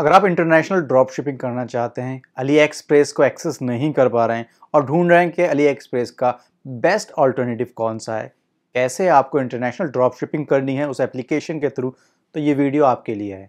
अगर आप international drop shipping करना चाहते हैं अली एक्सप्रेस को एक्सेस नहीं कर पा रहे हैं और ढूंढ रहे हैं कि अली एक्सप्रेस का बेस्ट ऑल्टरनेटिव कौन सा है कैसे आपको इंटरनेशनल ड्रॉप शिपिंग करनी है उस एप्लीकेशन के थ्रू तो ये वीडियो आपके लिए है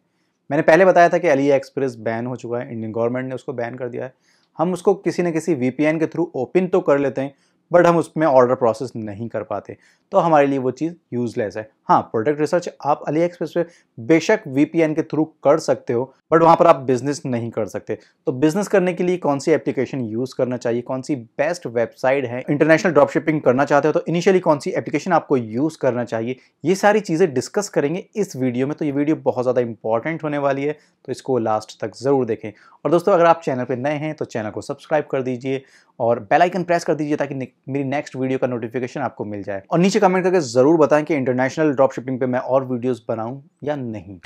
मैंने पहले बताया था कि अली एक्सप्रेस बैन हो चुका है इंडियन गवर्नमेंट ने उसको बैन कर दिया है हम उसको किसी न किसी वी के थ्रू ओपन तो कर लेते हैं बट हम उसमें ऑर्डर प्रोसेस नहीं कर पाते तो हमारे लिए वो चीज़ यूज़लेस है हाँ प्रोडक्ट रिसर्च आप अली एक्सप्रेस पे बेशक वीपीएन के थ्रू कर सकते हो बट वहाँ पर आप बिजनेस नहीं कर सकते तो बिजनेस करने के लिए कौन सी एप्लीकेशन यूज करना चाहिए कौन सी बेस्ट वेबसाइट है इंटरनेशनल ड्रॉप शिपिंग करना चाहते हो तो इनिशियली कौन सी एप्लीकेशन आपको यूज करना चाहिए ये सारी चीज़ें डिस्कस करेंगे इस वीडियो में तो ये वीडियो बहुत ज़्यादा इंपॉर्टेंट होने वाली है तो इसको लास्ट तक ज़रूर देखें और दोस्तों अगर आप चैनल पर नए हैं तो चैनल को सब्सक्राइब कर दीजिए और बेल आइकन प्रेस कर दीजिए ताकि मेरी नेक्स्ट वीडियो का नोटिफिकेशन आपको मिल जाए और नीचे कमेंट करके ज़रूर बताएं कि इंटरनेशनल ड्रॉप शिपिंग पे मैं और वीडियोस बनाऊं या नहीं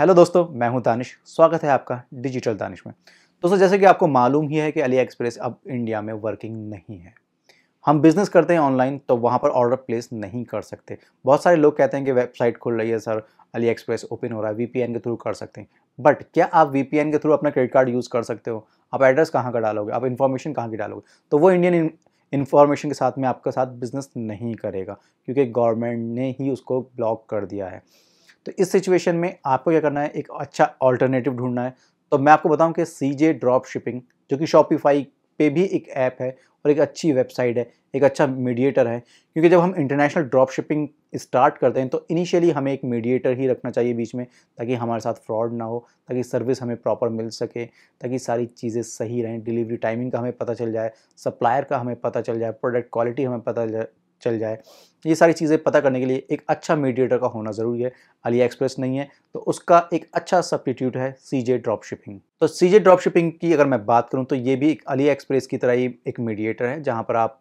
हेलो दोस्तों मैं हूं दानिश स्वागत है आपका डिजिटल दानिश में दोस्तों जैसे कि आपको मालूम ही है कि अली एक्सप्रेस अब इंडिया में वर्किंग नहीं है हम बिज़नेस करते हैं ऑनलाइन तो वहाँ पर ऑर्डर प्लेस नहीं कर सकते बहुत सारे लोग कहते हैं कि वेबसाइट खुल रही है सर अली एक्सप्रेस ओपन हो रहा है वी के थ्रू कर सकते हैं बट क्या आप वी के थ्रू अपना क्रेडिट कार्ड यूज़ कर सकते हो आप एड्रेस कहाँ का डालोगे आप इन्फॉर्मेशन कहाँ की डालोगे तो वो इंडियन इन्फॉर्मेशन के साथ में आपके साथ बिज़नेस नहीं करेगा क्योंकि गवर्नमेंट ने ही उसको ब्लॉक कर दिया है तो इस सिचुएशन में आपको क्या करना है एक अच्छा ऑल्टरनेटिव ढूंढना है तो मैं आपको बताऊं कि सी जे ड्रॉप शिपिंग जो कि शॉपिफाई पे भी एक ऐप है और एक अच्छी वेबसाइट है एक अच्छा मीडिएटर है क्योंकि जब हम इंटरनेशनल ड्रॉप शिपिंग स्टार्ट करते हैं तो इनिशियली हमें एक मीडिएटर ही रखना चाहिए बीच में ताकि हमारे साथ फ्रॉड ना हो ताकि सर्विस हमें प्रॉपर मिल सके ताकि सारी चीज़ें सही रहें डिलीवरी टाइमिंग का हमें पता चल जाए सप्लायर का हमें पता चल जाए प्रोडक्ट क्वालिटी हमें पता चल जाए ये सारी चीज़ें पता करने के लिए एक अच्छा मीडिएटर का होना ज़रूरी है अलिया एक्सप्रेस नहीं है तो उसका एक अच्छा सब्सिट्यूट है सी जे ड्रॉप शिपिंग तो सी जे ड्रॉप शिपिंग की अगर मैं बात करूँ तो ये भी एक अली एक्सप्रेस की तरह ही एक मीडिएटर है जहाँ पर आप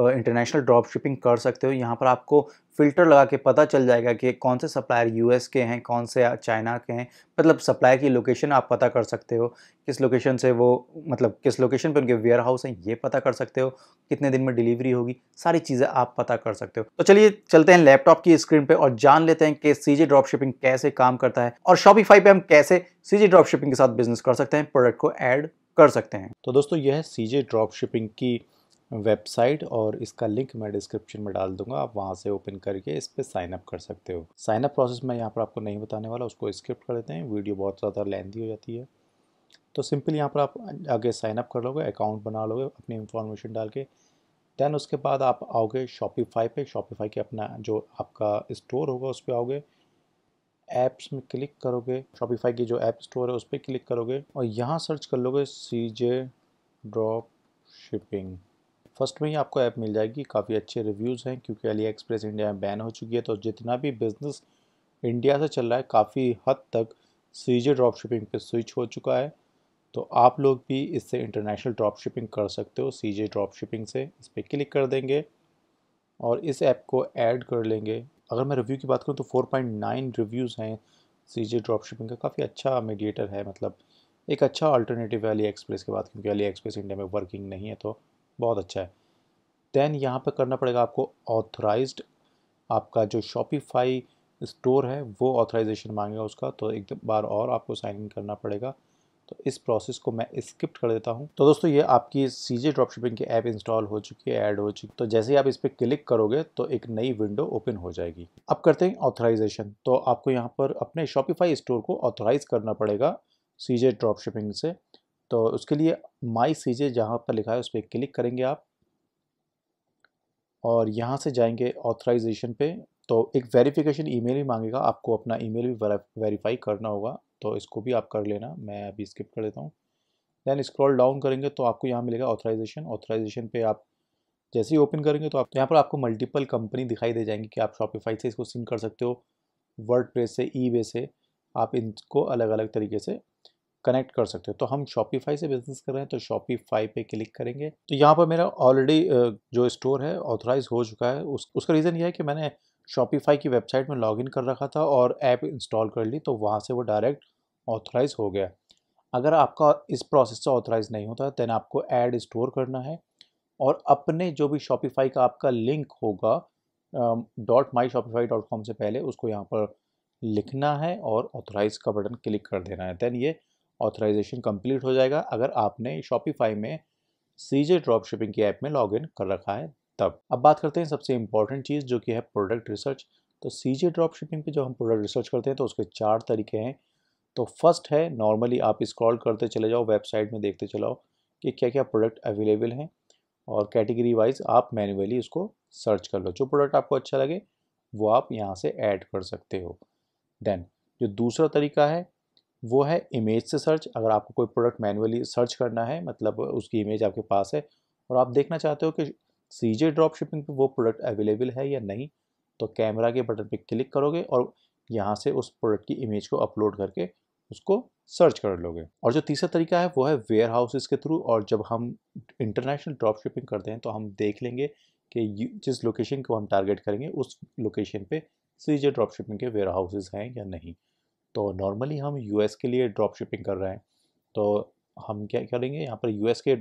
इंटरनेशनल ड्रॉप शिपिंग कर सकते हो यहाँ पर आपको फ़िल्टर लगा के पता चल जाएगा कि कौन से सप्लायर यू के हैं कौन से चाइना के हैं मतलब सप्लायर की लोकेशन आप पता कर सकते हो किस लोकेशन से वो मतलब किस लोकेशन पर उनके वेयर हाउस हैं ये पता कर सकते हो कितने दिन में डिलीवरी होगी सारी चीज़ें आप पता कर सकते हो हो तो चलिए चलते हैं लैपटॉप की स्क्रीन पे और जान लेते हैं कि सीजी ड्रॉप शिपिंग कैसे काम करता है और शॉपिफाई पे हम कैसे सीजी ड्रॉप शिपिंग के साथ बिजनेस कर सकते हैं प्रोडक्ट को ऐड कर सकते हैं तो दोस्तों यह है सीजे ड्रॉप शिपिंग की वेबसाइट और इसका लिंक मैं डिस्क्रिप्शन में डाल दूंगा आप वहां से ओपन करके इस पर साइनअप कर सकते हो साइनअप प्रोसेस मैं यहाँ पर आपको नहीं बताने वाला उसको स्किप कर देते हैं वीडियो बहुत ज़्यादा लेंथी हो जाती है तो सिंपल यहाँ पर आप आगे साइनअप कर लोगे अकाउंट बना लोगे अपनी इन्फॉर्मेशन डाल के दैन उसके बाद आप आओगे शॉपिफाई पे शॉपिफाई के अपना जो आपका स्टोर होगा उस पर आओगे ऐप्स में क्लिक करोगे शॉपिफाई की जो ऐप स्टोर है उस पर क्लिक करोगे और यहाँ सर्च कर लोगे C J drop shipping first में ही आपको ऐप मिल जाएगी काफ़ी अच्छे रिव्यूज़ हैं क्योंकि अली एक्सप्रेस इंडिया में बैन हो चुकी है तो जितना भी बिज़नेस इंडिया से चल रहा है काफ़ी हद तक सी जे ड्रॉप शिपिंग पर स्विच हो चुका है तो आप लोग भी इससे इंटरनेशनल ड्रॉप शिपिंग कर सकते हो सी जे ड्रॉप शिपिंग से इस पर क्लिक कर देंगे और इस ऐप को ऐड कर लेंगे अगर मैं रिव्यू की बात करूँ तो 4.9 रिव्यूज़ हैं सी जे ड्रॉप शिपिंग का काफ़ी अच्छा मीडिएटर है मतलब एक अच्छा अल्टरनेटिव है अली एक्सप्रेस के बाद क्योंकि अली एक्सप्रेस इंडिया में वर्किंग नहीं है तो बहुत अच्छा है दैन यहाँ पर करना पड़ेगा आपको ऑथराइज आपका जो शॉपिफाई स्टोर है वो ऑथराइजेशन मांगेगा उसका तो एक बार और आपको साइन इन करना पड़ेगा तो इस प्रोसेस को मैं स्किप्ट कर देता हूँ तो दोस्तों ये आपकी सी जे ड्रॉप शिपिंग की ऐप इंस्टॉल हो चुकी है ऐड हो चुकी तो जैसे ही आप इस पर क्लिक करोगे तो एक नई विंडो ओपन हो जाएगी अब करते हैं ऑथराइजेशन तो आपको यहाँ पर अपने शॉपिफाई स्टोर को ऑथराइज करना पड़ेगा सी जे ड्रॉप शिपिंग से तो उसके लिए माई सी जे जहाँ पर लिखा है उस पर क्लिक करेंगे आप और यहाँ से जाएंगे ऑथराइजेशन पे तो एक वेरिफिकेशन ईमेल भी मांगेगा आपको अपना ईमेल भी वेरीफाई करना होगा तो इसको भी आप कर लेना मैं अभी स्किप कर देता हूँ देन स्क्रॉल डाउन करेंगे तो आपको यहाँ मिलेगा ऑथराइजेशन ऑथराइजेशन पे आप जैसे ही ओपन करेंगे तो आप तो यहाँ पर आपको मल्टीपल कंपनी दिखाई दे जाएंगी कि आप शॉपिफाई से इसको सिंक कर सकते हो वर्ड से ई से आप इनको अलग अलग तरीके से कनेक्ट कर सकते हो तो हम शॉपिफाई से बिजनेस कर रहे हैं तो शॉपिफाई पे क्लिक करेंगे तो यहाँ पर मेरा ऑलरेडी जो स्टोर है ऑथराइज हो चुका है उस उसका रीज़न यह है कि मैंने शॉपिफाई की वेबसाइट में लॉगिन कर रखा था और ऐप इंस्टॉल कर ली तो वहाँ से वो डायरेक्ट ऑथराइज हो गया अगर आपका इस प्रोसेस से ऑथराइज नहीं होता दैन आपको ऐड स्टोर करना है और अपने जो भी शॉपिफाई का आपका लिंक होगा dot my Shopify dot com से पहले उसको यहाँ पर लिखना है और ऑथराइज का बटन क्लिक कर देना है देन ये ऑथराइजेशन कंप्लीट हो जाएगा अगर आपने शॉपिफाई में सी जे ड्रॉप शिपिंग की ऐप में लॉग इन कर रखा है तब अब बात करते हैं सबसे इंपॉर्टेंट चीज़ जो कि है प्रोडक्ट रिसर्च तो सी जे ड्रॉप शिपिंग पर जब हम प्रोडक्ट रिसर्च करते हैं तो उसके चार तरीके हैं तो फर्स्ट है नॉर्मली आप स्क्रॉल करते चले जाओ वेबसाइट में देखते चलाओ कि क्या क्या प्रोडक्ट अवेलेबल हैं और कैटेगरी वाइज आप मैनुअली उसको सर्च कर लो जो प्रोडक्ट आपको अच्छा लगे वो आप यहाँ से ऐड कर सकते हो देन जो दूसरा तरीका है वो है इमेज से सर्च अगर आपको कोई प्रोडक्ट मैनुअली सर्च करना है मतलब उसकी इमेज आपके पास है और आप देखना चाहते हो कि सी जे ड्रॉप शिपिंग पर वो प्रोडक्ट अवेलेबल है या नहीं तो कैमरा के बटन पर क्लिक करोगे और यहाँ से उस प्रोडक्ट की इमेज को अपलोड करके उसको सर्च कर लोगे और जो तीसरा तरीका है वो है वेयर हाउसेज के थ्रू और जब हम इंटरनेशनल ड्रॉप शिपिंग करते हैं तो हम देख लेंगे कि जिस लोकेशन को हम टारगेट करेंगे उस लोकेशन पे सीजे ड्रॉप शिपिंग के वेयर हाउसेज हैं या नहीं तो नॉर्मली हम यू के लिए ड्रॉप शिपिंग कर रहे हैं तो हम क्या करेंगे यहाँ पर यू के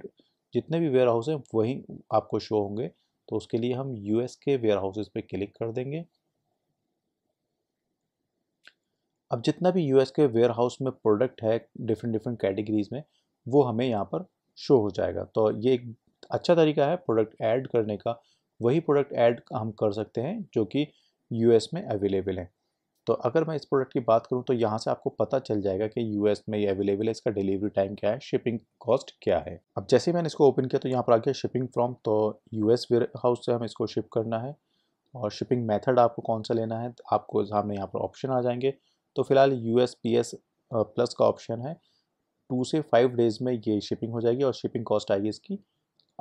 जितने भी वेयर हाउस हैं वहीं आपको शो होंगे तो उसके लिए हम यू के वेयर हाउसेज पर क्लिक कर देंगे अब जितना भी यूएस के वेयर हाउस में प्रोडक्ट है डिफरेंट डिफरेंट कैटेगरीज में वो हमें यहाँ पर शो हो जाएगा तो ये एक अच्छा तरीका है प्रोडक्ट ऐड करने का वही प्रोडक्ट ऐड हम कर सकते हैं जो कि यूएस में अवेलेबल है तो अगर मैं इस प्रोडक्ट की बात करूँ तो यहाँ से आपको पता चल जाएगा कि यूएस में ये अवेलेबल है इसका डिलीवरी टाइम क्या है शिपिंग कॉस्ट क्या है अब जैसे मैंने इसको ओपन किया तो यहाँ पर आ गया शिपिंग फ्रॉम तो एस वेयर हाउस से हम इसको शिप करना है और शिपिंग मेथड आपको कौन सा लेना है आपको सामने यहाँ पर ऑप्शन आ जाएंगे तो फिलहाल U S P S plus का ऑप्शन है टू से फाइव डेज़ में ये शिपिंग हो जाएगी और शिपिंग कॉस्ट आएगी इसकी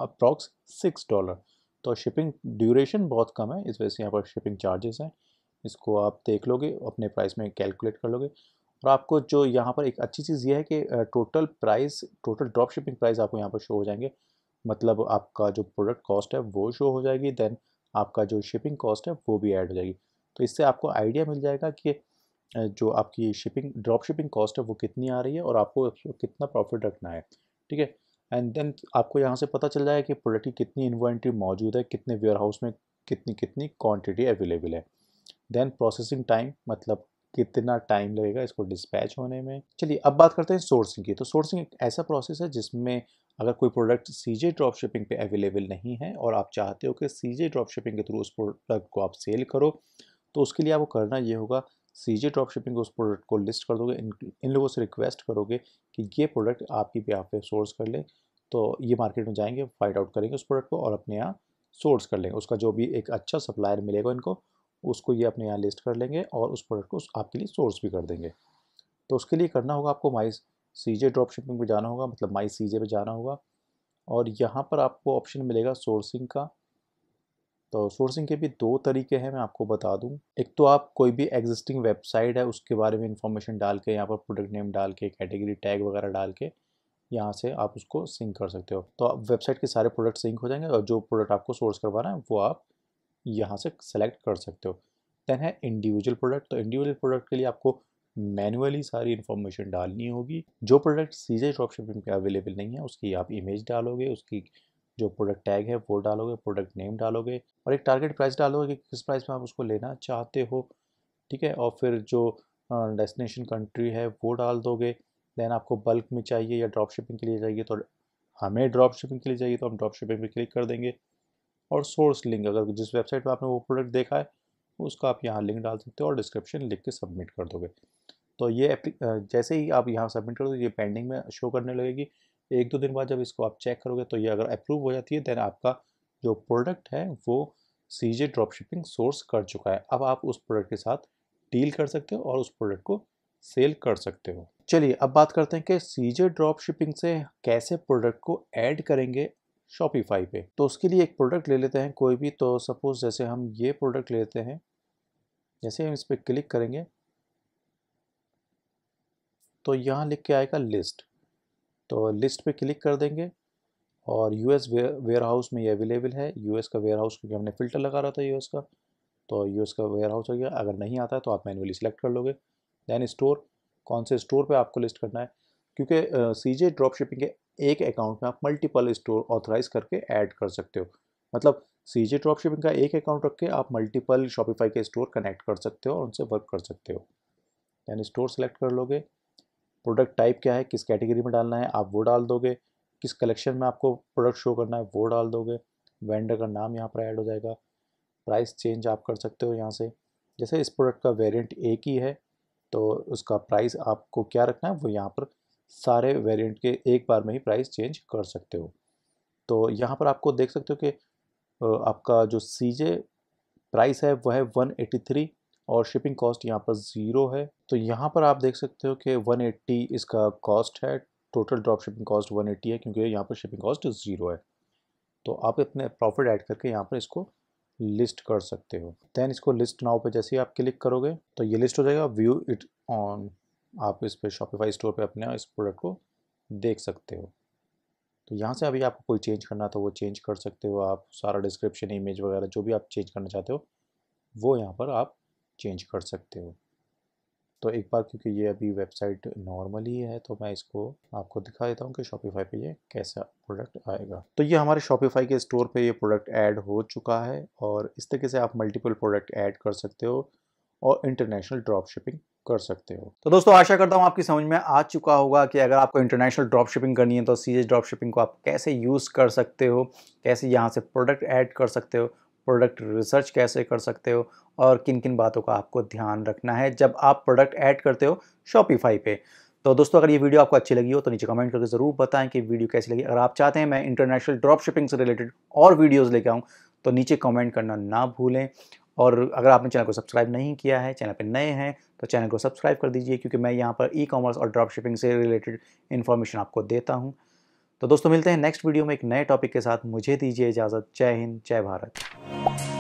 अप्रॉक्स सिक्स डॉलर तो शिपिंग ड्यूरेशन बहुत कम है इस वजह से यहाँ पर शिपिंग चार्जेस हैं इसको आप देख लोगे अपने प्राइस में कैलकुलेट कर लोगे और आपको जो यहाँ पर एक अच्छी चीज़ ये है कि total price total drop shipping price आपको यहाँ पर शो हो जाएंगे मतलब आपका जो प्रोडक्ट कॉस्ट है वो शो हो जाएगी देन आपका जो शिपिंग कॉस्ट है वो भी ऐड हो जाएगी तो इससे आपको आइडिया मिल जाएगा कि जो आपकी शिपिंग ड्रॉप शिपिंग कॉस्ट है वो कितनी आ रही है और आपको कितना प्रॉफिट रखना है ठीक है एंड देन आपको यहाँ से पता चल जाएगा कि प्रोडक्ट की कितनी इन्वेंट्री मौजूद है कितने वेयर हाउस में कितनी कितनी क्वांटिटी अवेलेबल है देन प्रोसेसिंग टाइम मतलब कितना टाइम लगेगा इसको डिस्पैच होने में चलिए अब बात करते हैं सोर्सिंग की तो सोर्सिंग एक ऐसा प्रोसेस है जिसमें अगर कोई product C J drop shipping पे अवेलेबल नहीं है और आप चाहते हो कि सी जे ड्रॉप शिपिंग के थ्रू उस प्रोडक्ट को आप सेल करो तो उसके लिए आपको करना ये होगा सी जे ड्रॉप शिपिंग उस प्रोडक्ट को लिस्ट कर दोगे इन इन लोगों से रिक्वेस्ट करोगे कि ये प्रोडक्ट आपकी भी पे सोर्स कर लें तो ये मार्केट में जाएंगे फाइंड आउट करेंगे उस प्रोडक्ट को और अपने यहाँ सोर्स कर लेंगे उसका जो भी एक अच्छा सप्लायर मिलेगा इनको उसको ये अपने यहाँ लिस्ट कर लेंगे और उस प्रोडक्ट को आपके लिए सोर्स भी कर देंगे तो उसके लिए करना होगा आपको माई सी जे ड्रॉप शिपिंग पर जाना होगा मतलब माई सी जे पर जाना होगा और यहाँ पर आपको ऑप्शन मिलेगा सोर्सिंग का तो सोर्सिंग के भी दो तरीके हैं मैं आपको बता दूं एक तो आप कोई भी एग्जिस्टिंग वेबसाइट है उसके बारे में इंफॉर्मेशन डाल के यहाँ पर प्रोडक्ट नेम डाल के कैटेगरी टैग वगैरह डाल के यहाँ से आप उसको सिंक कर सकते हो तो आप वेबसाइट के सारे प्रोडक्ट सिंक हो जाएंगे और जो प्रोडक्ट आपको सोर्स करवाना है वो आप यहाँ से सेलेक्ट कर सकते हो देन है इंडिविजुअल प्रोडक्ट तो इंडिविजुअल प्रोडक्ट के लिए आपको मैनुअली सारी इन्फॉर्मेशन डालनी होगी जो प्रोडक्ट सीधे ड्रॉप शिपिंग पे अवेलेबल नहीं है उसकी आप इमेज डालोगे उसकी जो प्रोडक्ट टैग है वो डालोगे प्रोडक्ट नेम डालोगे और एक टारगेट प्राइस डालोगे कि किस प्राइस में आप उसको लेना चाहते हो ठीक है और फिर जो डेस्टिनेशन कंट्री है वो डाल दोगे देन आपको बल्क में चाहिए या ड्रॉप शिपिंग के लिए चाहिए तो हमें ड्रॉप शिपिंग के लिए चाहिए तो हम ड्रॉप शिपिंग पर क्लिक कर देंगे और सोर्स लिंक अगर जिस वेबसाइट पर आपने वो प्रोडक्ट देखा है उसका आप यहाँ लिंक डाल सकते हो और डिस्क्रिप्शन लिख के सबमिट कर दोगे तो ये जैसे ही आप यहाँ सबमिट कर दो ये पेंडिंग में शो करने लगेगी एक दो दिन बाद जब इसको आप चेक करोगे तो ये अगर अप्रूव हो जाती है देन आपका जो प्रोडक्ट है वो C J drop shipping source कर चुका है अब आप उस प्रोडक्ट के साथ डील कर सकते हो और उस प्रोडक्ट को सेल कर सकते हो चलिए अब बात करते हैं कि सी जे ड्रॉप शिपिंग से कैसे प्रोडक्ट को ऐड करेंगे शॉपिफाई पे तो उसके लिए एक प्रोडक्ट ले लेते हैं कोई भी तो सपोज़ जैसे हम ये प्रोडक्ट लेते हैं जैसे हम इस पर क्लिक करेंगे तो यहाँ लिख के आएगा लिस्ट तो लिस्ट पे क्लिक कर देंगे और यूएस वेयर हाउस में ये अवेलेबल है यूएस का वेयर हाउस क्योंकि हमने फ़िल्टर लगा रहा था यूएस का तो यूएस का वेयर हाउस हो गया अगर नहीं आता है तो आप मैनुअली सिलेक्ट कर लोगे दैन स्टोर कौन से स्टोर पे आपको लिस्ट करना है क्योंकि सी जे ड्रॉप शिपिंग के एक अकाउंट में आप मल्टीपल स्टोर ऑथराइज करके ऐड कर सकते हो मतलब सी जे ड्रॉप शिपिंग का एक अकाउंट रख के आप मल्टीपल शॉपिफाई के स्टोर कनेक्ट कर सकते हो और उनसे वर्क कर सकते हो दैन स्टोर सेलेक्ट कर लोगे प्रोडक्ट टाइप क्या है किस कैटेगरी में डालना है आप वो डाल दोगे किस कलेक्शन में आपको प्रोडक्ट शो करना है वो डाल दोगे वेंडर का नाम यहाँ पर ऐड हो जाएगा प्राइस चेंज आप कर सकते हो यहाँ से जैसे इस प्रोडक्ट का वेरिएंट एक ही है तो उसका प्राइस आपको क्या रखना है वो यहाँ पर सारे वेरिएंट के एक बार में ही प्राइस चेंज कर सकते हो तो यहाँ पर आपको देख सकते हो कि आपका जो सी जे प्राइस है वह है वन एटी थ्री और शिपिंग कॉस्ट यहाँ पर ज़ीरो है तो यहाँ पर आप देख सकते हो कि 180 इसका कॉस्ट है टोटल ड्रॉप शिपिंग कॉस्ट 180 है क्योंकि यहाँ पर शिपिंग कॉस्ट ज़ीरो है तो आप अपने प्रॉफिट ऐड करके यहाँ पर इसको लिस्ट कर सकते हो दैन इसको लिस्ट नाव पर जैसे ही आप क्लिक करोगे तो ये लिस्ट हो जाएगा व्यू इट ऑन आप इस पर शॉपिफाई स्टोर पर अपने इस प्रोडक्ट को देख सकते हो तो यहाँ से अभी आपको कोई चेंज करना था तो वो चेंज कर सकते हो आप सारा डिस्क्रिप्शन इमेज वगैरह जो भी आप चेंज करना चाहते हो वो यहाँ पर आप चेंज कर सकते हो तो एक बार क्योंकि ये अभी वेबसाइट नॉर्मल ही है तो मैं इसको आपको दिखा देता हूँ कि शॉपिफाई पे ये कैसा प्रोडक्ट आएगा तो ये हमारे शॉपिफाई के स्टोर पे ये प्रोडक्ट ऐड हो चुका है और इस तरीके से आप मल्टीपल प्रोडक्ट ऐड कर सकते हो और इंटरनेशनल ड्रॉप शिपिंग कर सकते हो तो दोस्तों आशा करता हूँ आपकी समझ में आ चुका होगा कि अगर आपको इंटरनेशनल ड्रॉप शिपिंग करनी है तो सी ड्रॉप शिपिंग को आप कैसे यूज़ कर सकते हो कैसे यहाँ से प्रोडक्ट ऐड कर सकते हो प्रोडक्ट रिसर्च कैसे कर सकते हो और किन किन बातों का आपको ध्यान रखना है जब आप प्रोडक्ट ऐड करते हो शॉपिफाई पे तो दोस्तों अगर ये वीडियो आपको अच्छी लगी हो तो नीचे कमेंट करके ज़रूर बताएं कि वीडियो कैसी लगी अगर आप चाहते हैं मैं इंटरनेशनल ड्रॉप शिपिंग से रिलेटेड और वीडियोज़ लेके आऊँ तो नीचे कमेंट करना ना भूलें और अगर आपने चैनल को सब्सक्राइब नहीं किया है चैनल पर नए हैं तो चैनल को सब्सक्राइब कर दीजिए क्योंकि मैं यहाँ पर ई कॉमर्स और ड्रॉप शिपिंग से रिलेटेड इन्फॉर्मेशन आपको देता हूँ तो दोस्तों मिलते हैं नेक्स्ट वीडियो में एक नए टॉपिक के साथ मुझे दीजिए इजाज़त जय हिंद जय भारत